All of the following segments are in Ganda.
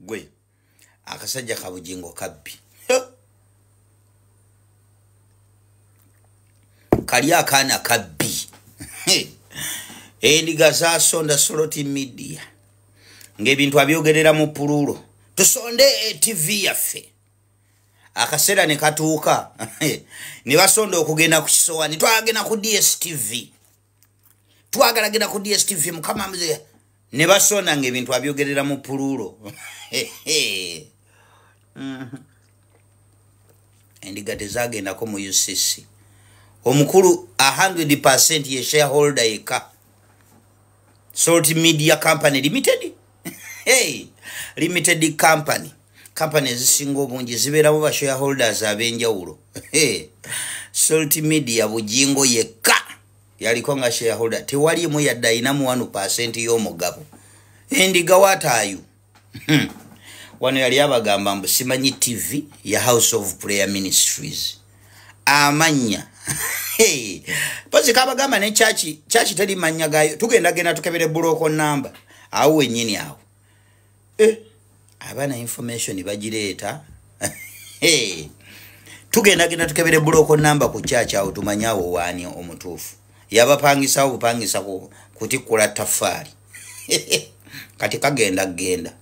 gwe akasajja kabugingo kabbi kali akaana kabbi endiga zasonda soloti midiya ngaebintu abyogerera mu pululo tusonde etv yaffe akaseera ne katuuka ne basonda okugenda ku kisowani twagenda ku dstv twagalagenda ku dstv mukama ne basonanga ebintu abyogerera mu pululo mhm. endiga tezagendako mu ucc omukulu a 100 ye shareholder yeka salt media company limited hey, limited company kampany ezisinga obungi zibeeramu bashareholders ab'enjawulo hey, salt media bugingo yeka yaliko nga shareholder tewali mu yadda inamu 1% y'omugabo endiga wataayu hmm. wano yali abagamba mbu simanyi tv ya house of prayer ministries amanya hey. posi kabagamba ne chachi chachi tali manya gayo tugenda gena tukebere buloko namba awo wenyini awo eh. abana information bagireeta hey. tugenda gena tukebere buloko namba ku chachi awo tumanya awo waani omutuufu yabapangisawo bupangisa kutikkula taffaali kati kagenda kgenda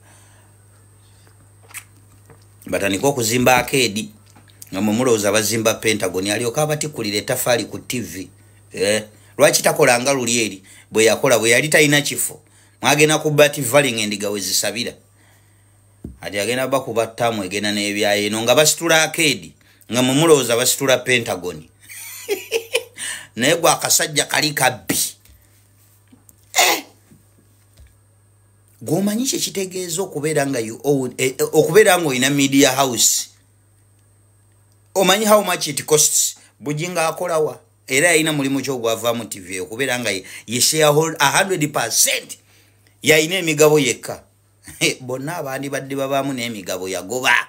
batandika okuzimba akeedi omumulowooza bazimba pentagon alyoka abatikkulira etaffaali ku tivi eh, lwaki takolanga luli eri bwe yakola bwe yali talina kifo mwagenda kuba ti valing endiga wezisabira ati agenda bakuba ttamu egenda n'ebyayo eno nga basitula akeedi nga mumulowooza basitula pentagoni naye gwe akasajja kali kabbi eh! gwomanyi kyekitegeeza eh, eh, okubeera nga olina media house omanyi howmuch it cost bugi nga akolawa era yalina mulimu ki ogwavaamu tv okubeera nga yeshare 100 yalina emigabo yekka bonna abandi badde babaamu n'emigabo yagoba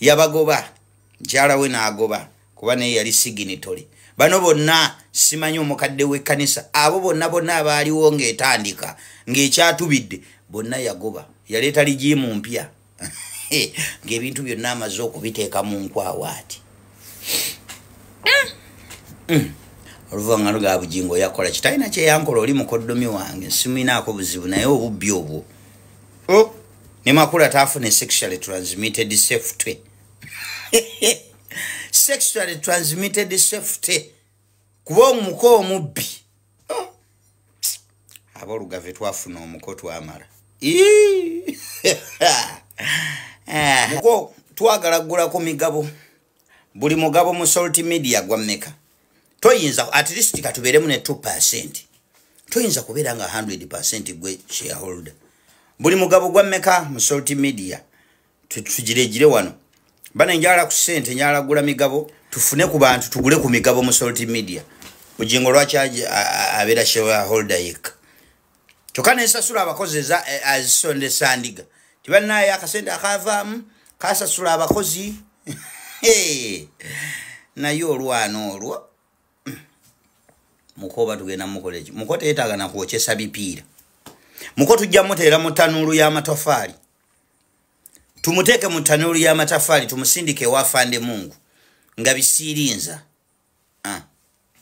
yabagoba mukyala we n'agoba kuba naye yali signitory bano bonna simanyi omukadde wekkanisa abo bonna bonna abaaliwo ngaetandika ngaekyatubidde bonna yagoba yaleeta ligimu mpya eh, ngaebintu byonna amaze okubiteeka mu nkwawo ati mm. oluvaŋano ga bugingo yakola kitalina kyeyankola oli mukoddomi wange nsimuinaako buzibu naye obubbi obwo oh, ne makula taafune sexually transmitted safety sexually transmitted safety kuba omuko omubbi oh. abolugave twafuna omuko twamala muko twagala kugulaku migabo buli mugabo mu salt media gwa meka toyinza atlist katubeeremu ne 2 percent toyinza kubeera nga 100 percent gwe shareholder buli mugabo gwa meka mu salt media tugiregire wano bana njala ku sente njala gula migabo tufune ku bantu tugule ku migabo mu salt media mujingo lwaki abeera shewa holder yeka kyokka nensasula abakozi eza e, azisonde sandiga tibanaye akasente akavaamu kasasula abakozi naye olwana olwo mukoba tugenda mukoleki muko teyetaaga nakwokyesa bipiira muko tujja muteera mu ttanuulu y'amatofaali tumuteeke mu tanuulu y'amatafaali tumusindike waafande mungu nga bisiirinza